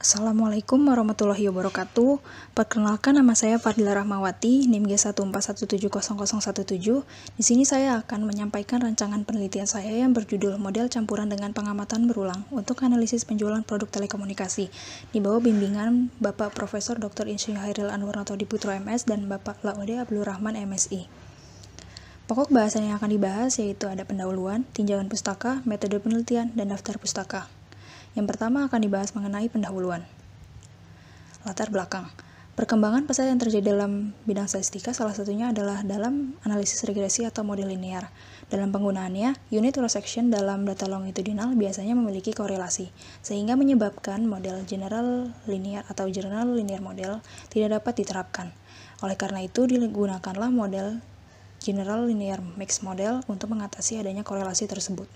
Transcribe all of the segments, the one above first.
Assalamualaikum warahmatullahi wabarakatuh. Perkenalkan nama saya Fadila Rahmawati, NIM g 1417017 Di sini saya akan menyampaikan rancangan penelitian saya yang berjudul Model Campuran dengan Pengamatan Berulang untuk analisis penjualan produk telekomunikasi di bawah bimbingan Bapak Profesor Dr. Insinyur Hairil Anwar Diputro MS dan Bapak Laude Abdul Rahman MSI. Pokok bahasan yang akan dibahas yaitu ada pendahuluan, tinjauan pustaka, metode penelitian, dan daftar pustaka. Yang pertama akan dibahas mengenai pendahuluan. Latar belakang. Perkembangan pesat yang terjadi dalam bidang statistika salah satunya adalah dalam analisis regresi atau model linear. Dalam penggunaannya, unit cross section dalam data longitudinal biasanya memiliki korelasi, sehingga menyebabkan model general linear atau general linear model tidak dapat diterapkan. Oleh karena itu, digunakanlah model general linear mixed model untuk mengatasi adanya korelasi tersebut.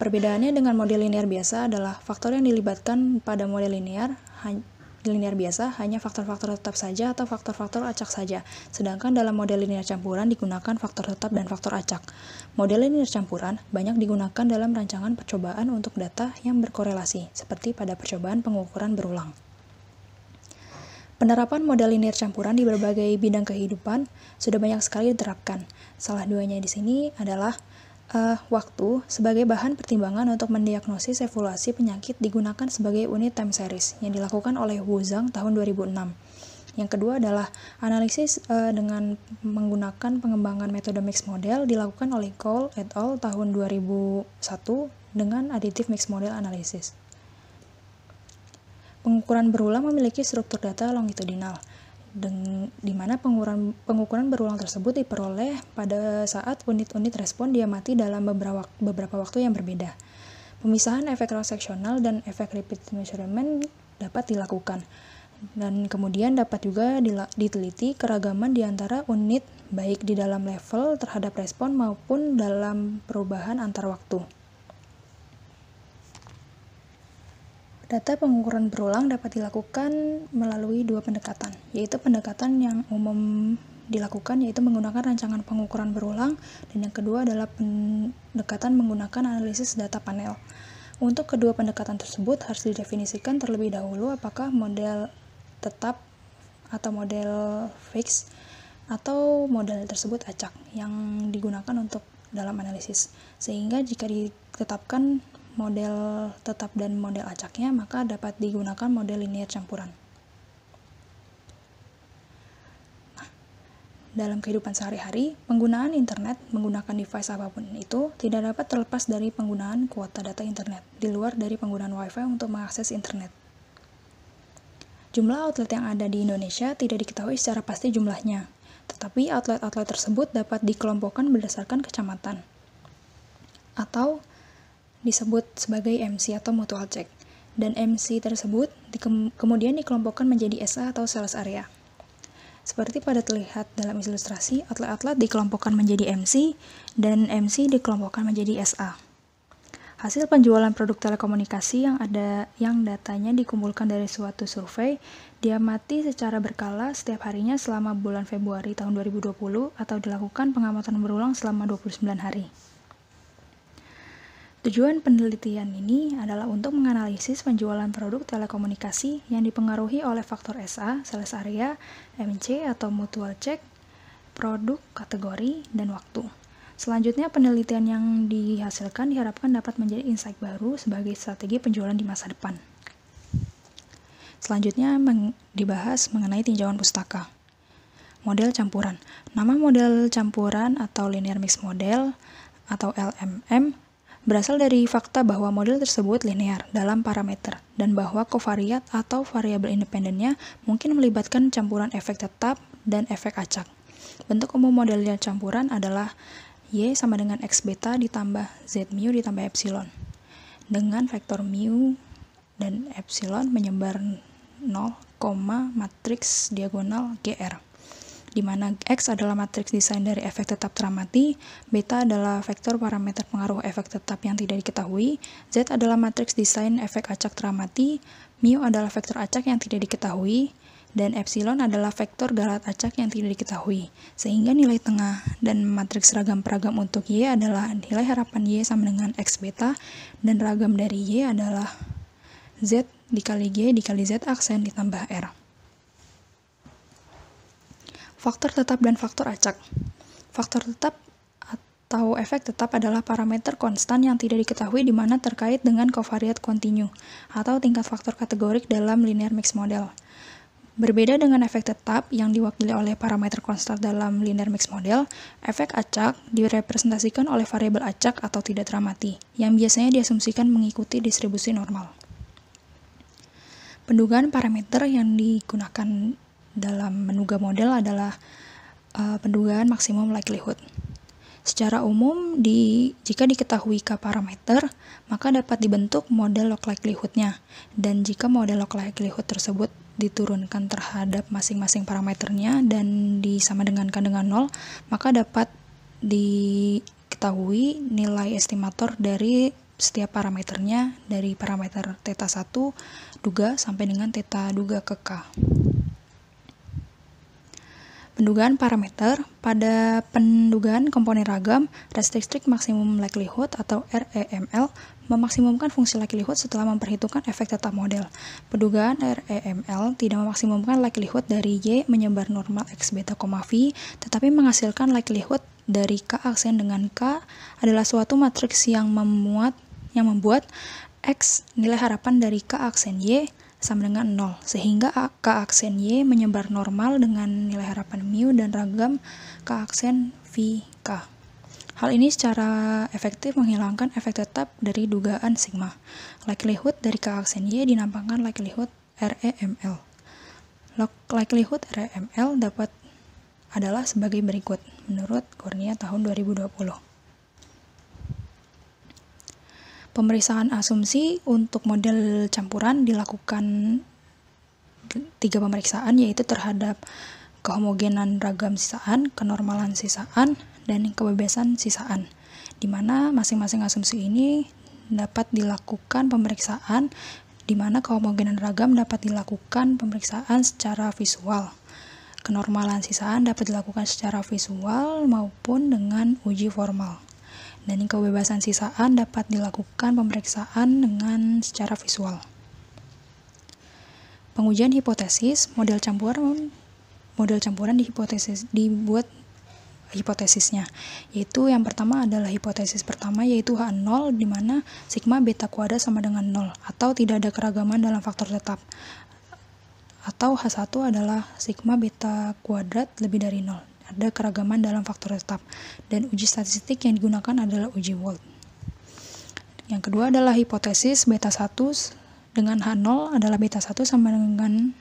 Perbedaannya dengan model linear biasa adalah faktor yang dilibatkan pada model linear linear biasa hanya faktor-faktor tetap saja atau faktor-faktor acak saja. Sedangkan dalam model linear campuran digunakan faktor tetap dan faktor acak. Model linear campuran banyak digunakan dalam rancangan percobaan untuk data yang berkorelasi, seperti pada percobaan pengukuran berulang. Penerapan model linear campuran di berbagai bidang kehidupan sudah banyak sekali diterapkan. Salah duanya di sini adalah uh, waktu sebagai bahan pertimbangan untuk mendiagnosis evaluasi penyakit digunakan sebagai unit time series yang dilakukan oleh Wu Zhang tahun 2006. Yang kedua adalah analisis uh, dengan menggunakan pengembangan metode mixed model dilakukan oleh Cole et al. tahun 2001 dengan additive mixed model analysis. Pengukuran berulang memiliki struktur data longitudinal di mana pengukuran, pengukuran berulang tersebut diperoleh pada saat unit-unit respon diamati dalam beberapa, beberapa waktu yang berbeda. Pemisahan efek cross-sectional dan efek repeat measurement dapat dilakukan, dan kemudian dapat juga diteliti keragaman di antara unit baik di dalam level terhadap respon maupun dalam perubahan antar waktu. Data pengukuran berulang dapat dilakukan melalui dua pendekatan, yaitu pendekatan yang umum dilakukan yaitu menggunakan rancangan pengukuran berulang dan yang kedua adalah pendekatan menggunakan analisis data panel. Untuk kedua pendekatan tersebut harus didefinisikan terlebih dahulu apakah model tetap atau model fix atau model tersebut acak yang digunakan untuk dalam analisis. Sehingga jika ditetapkan model tetap dan model acaknya, maka dapat digunakan model linear campuran. Nah, dalam kehidupan sehari-hari, penggunaan internet menggunakan device apapun itu tidak dapat terlepas dari penggunaan kuota data internet, di luar dari penggunaan wifi untuk mengakses internet. Jumlah outlet yang ada di Indonesia tidak diketahui secara pasti jumlahnya, tetapi outlet-outlet tersebut dapat dikelompokkan berdasarkan kecamatan atau disebut sebagai MC atau mutual check. Dan MC tersebut dikem- kemudian dikelompokkan menjadi SA atau sales area. Seperti pada terlihat dalam ilustrasi, atlet-atlet dikelompokkan menjadi MC dan MC dikelompokkan menjadi SA. Hasil penjualan produk telekomunikasi yang ada yang datanya dikumpulkan dari suatu survei diamati secara berkala setiap harinya selama bulan Februari tahun 2020 atau dilakukan pengamatan berulang selama 29 hari. Tujuan penelitian ini adalah untuk menganalisis penjualan produk telekomunikasi yang dipengaruhi oleh faktor SA, sales area, MC atau mutual check, produk, kategori, dan waktu. Selanjutnya, penelitian yang dihasilkan diharapkan dapat menjadi insight baru sebagai strategi penjualan di masa depan. Selanjutnya, meng dibahas mengenai tinjauan pustaka. Model campuran. Nama model campuran atau linear mix model atau LMM berasal dari fakta bahwa model tersebut linear dalam parameter dan bahwa kovariat atau variabel independennya mungkin melibatkan campuran efek tetap dan efek acak. Bentuk umum model yang campuran adalah Y sama dengan X beta ditambah Z mu ditambah epsilon dengan vektor mu dan epsilon menyebar 0, matriks diagonal GR di mana X adalah matriks desain dari efek tetap teramati, beta adalah vektor parameter pengaruh efek tetap yang tidak diketahui, Z adalah matriks desain efek acak teramati, mu adalah vektor acak yang tidak diketahui, dan epsilon adalah vektor galat acak yang tidak diketahui. Sehingga nilai tengah dan matriks ragam peragam untuk Y adalah nilai harapan Y sama dengan X beta, dan ragam dari Y adalah Z dikali G dikali Z aksen ditambah R. Faktor tetap dan faktor acak. Faktor tetap atau efek tetap adalah parameter konstan yang tidak diketahui di mana terkait dengan covariat kontinu atau tingkat faktor kategorik dalam linear mixed model. Berbeda dengan efek tetap yang diwakili oleh parameter konstan dalam linear mixed model, efek acak direpresentasikan oleh variabel acak atau tidak teramati, yang biasanya diasumsikan mengikuti distribusi normal. Pendugaan parameter yang digunakan dalam menduga model adalah uh, pendugaan maksimum likelihood. Secara umum, di, jika diketahui k parameter, maka dapat dibentuk model log likelihoodnya. Dan jika model log likelihood tersebut diturunkan terhadap masing-masing parameternya dan disama dengankan dengan nol, maka dapat diketahui nilai estimator dari setiap parameternya dari parameter θ1 duga sampai dengan θ duga ke K. Pendugaan parameter pada pendugaan komponen ragam, restricted maximum likelihood atau REML memaksimumkan fungsi likelihood setelah memperhitungkan efek tetap model. Pendugaan REML tidak memaksimumkan likelihood dari Y menyebar normal X beta, V, tetapi menghasilkan likelihood dari K aksen dengan K adalah suatu matriks yang memuat yang membuat X nilai harapan dari K aksen Y sama dengan 0, sehingga k aksen Y menyebar normal dengan nilai harapan mu dan ragam k aksen VK. Hal ini secara efektif menghilangkan efek tetap dari dugaan sigma. Likelihood dari k aksen Y dinampakkan likelihood REML. Likelihood REML dapat adalah sebagai berikut menurut Kurnia tahun 2020. Pemeriksaan asumsi untuk model campuran dilakukan tiga pemeriksaan yaitu terhadap kehomogenan ragam sisaan, kenormalan sisaan, dan kebebasan sisaan. Di mana masing-masing asumsi ini dapat dilakukan pemeriksaan di mana kehomogenan ragam dapat dilakukan pemeriksaan secara visual. Kenormalan sisaan dapat dilakukan secara visual maupun dengan uji formal. Dan kebebasan sisaan dapat dilakukan pemeriksaan dengan secara visual. Pengujian hipotesis model campuran model campuran di hipotesis dibuat hipotesisnya yaitu yang pertama adalah hipotesis pertama yaitu H0 di mana sigma beta kuadrat sama dengan 0 atau tidak ada keragaman dalam faktor tetap atau H1 adalah sigma beta kuadrat lebih dari 0 ada keragaman dalam faktor tetap, dan uji statistik yang digunakan adalah uji Wald. Yang kedua adalah hipotesis beta 1 dengan H0 adalah beta 1 sama dengan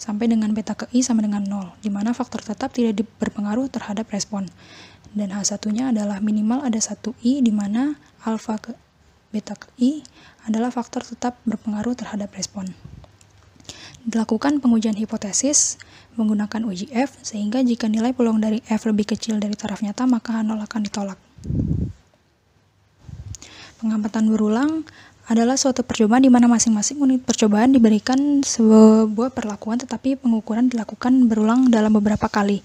sampai dengan beta ke I sama dengan 0, di mana faktor tetap tidak berpengaruh terhadap respon. Dan H1-nya adalah minimal ada 1I, di mana alfa ke beta ke I adalah faktor tetap berpengaruh terhadap respon. Dilakukan pengujian hipotesis menggunakan uji F, sehingga jika nilai peluang dari F lebih kecil dari taraf nyata, maka H0 akan ditolak. Pengamatan berulang adalah suatu percobaan di mana masing-masing unit percobaan diberikan sebuah perlakuan tetapi pengukuran dilakukan berulang dalam beberapa kali.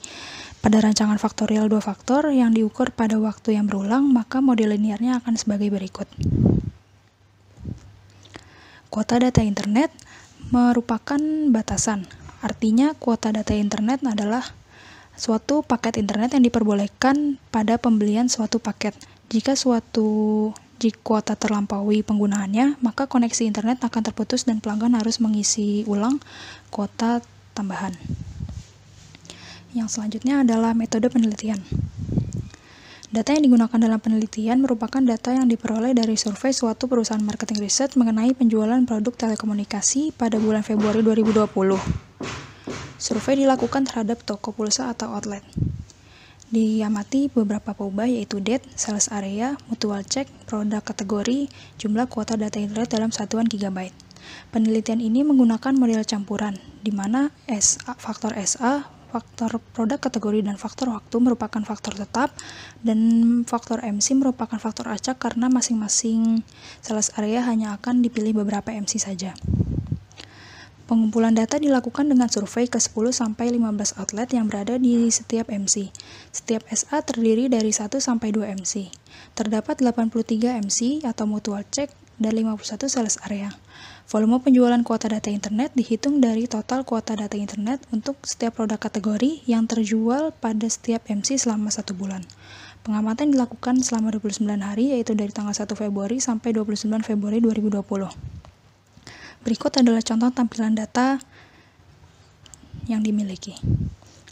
Pada rancangan faktorial dua faktor yang diukur pada waktu yang berulang, maka model linearnya akan sebagai berikut. Kuota data internet merupakan batasan. Artinya, kuota data internet adalah suatu paket internet yang diperbolehkan pada pembelian suatu paket. Jika suatu jika kuota terlampaui penggunaannya, maka koneksi internet akan terputus dan pelanggan harus mengisi ulang kuota tambahan. Yang selanjutnya adalah metode penelitian. Data yang digunakan dalam penelitian merupakan data yang diperoleh dari survei suatu perusahaan marketing riset mengenai penjualan produk telekomunikasi pada bulan Februari 2020. Survei dilakukan terhadap toko pulsa atau outlet. Diamati beberapa perubahan yaitu date, sales area, mutual check, produk kategori, jumlah kuota data internet dalam satuan gigabyte. Penelitian ini menggunakan model campuran, di mana S, faktor SA faktor produk kategori dan faktor waktu merupakan faktor tetap dan faktor MC merupakan faktor acak karena masing-masing sales area hanya akan dipilih beberapa MC saja. Pengumpulan data dilakukan dengan survei ke 10 sampai 15 outlet yang berada di setiap MC. Setiap SA terdiri dari 1 sampai 2 MC. Terdapat 83 MC atau mutual check dan 51 sales area. Volume penjualan kuota data internet dihitung dari total kuota data internet untuk setiap produk kategori yang terjual pada setiap MC selama satu bulan. Pengamatan dilakukan selama 29 hari, yaitu dari tanggal 1 Februari sampai 29 Februari 2020. Berikut adalah contoh tampilan data yang dimiliki.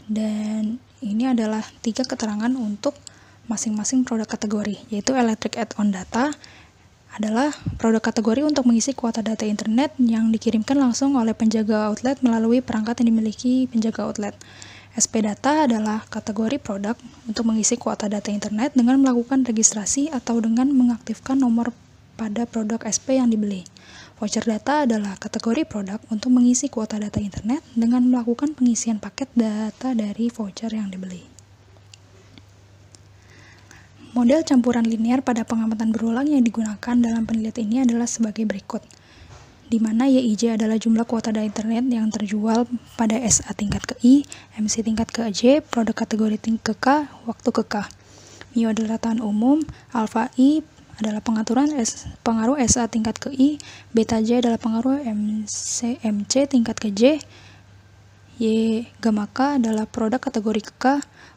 Dan ini adalah tiga keterangan untuk masing-masing produk kategori, yaitu electric add-on data, adalah produk kategori untuk mengisi kuota data internet yang dikirimkan langsung oleh penjaga outlet melalui perangkat yang dimiliki penjaga outlet. SP data adalah kategori produk untuk mengisi kuota data internet dengan melakukan registrasi atau dengan mengaktifkan nomor pada produk SP yang dibeli. Voucher data adalah kategori produk untuk mengisi kuota data internet dengan melakukan pengisian paket data dari voucher yang dibeli. Model campuran linear pada pengamatan berulang yang digunakan dalam penelitian ini adalah sebagai berikut, di mana YIJ adalah jumlah kuota data internet yang terjual pada SA tingkat ke I, MC tingkat ke J, produk kategori tingkat ke K, waktu ke K. Mu adalah tahan umum, alfa I adalah pengaturan S, pengaruh SA tingkat ke I, beta J adalah pengaruh MC, MC tingkat ke J, Y. Gamma K adalah produk kategori ke K,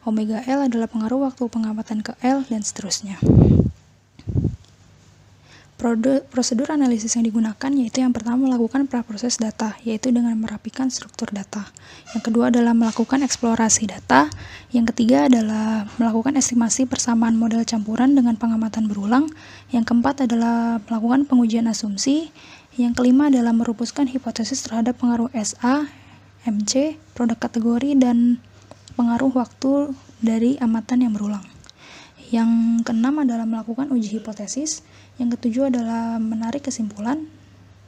omega L adalah pengaruh waktu pengamatan ke L, dan seterusnya. Produ prosedur analisis yang digunakan yaitu yang pertama melakukan praproses data, yaitu dengan merapikan struktur data. Yang kedua adalah melakukan eksplorasi data. Yang ketiga adalah melakukan estimasi persamaan model campuran dengan pengamatan berulang. Yang keempat adalah melakukan pengujian asumsi. Yang kelima adalah merumuskan hipotesis terhadap pengaruh SA MC, produk kategori, dan pengaruh waktu dari amatan yang berulang. Yang keenam adalah melakukan uji hipotesis. Yang ketujuh adalah menarik kesimpulan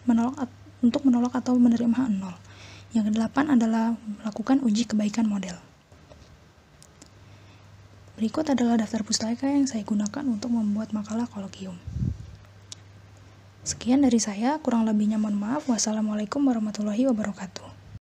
menolak untuk menolak atau menerima nol. Yang kedelapan adalah melakukan uji kebaikan model. Berikut adalah daftar pustaka yang saya gunakan untuk membuat makalah kolokium. Sekian dari saya, kurang lebihnya mohon maaf. Wassalamualaikum warahmatullahi wabarakatuh.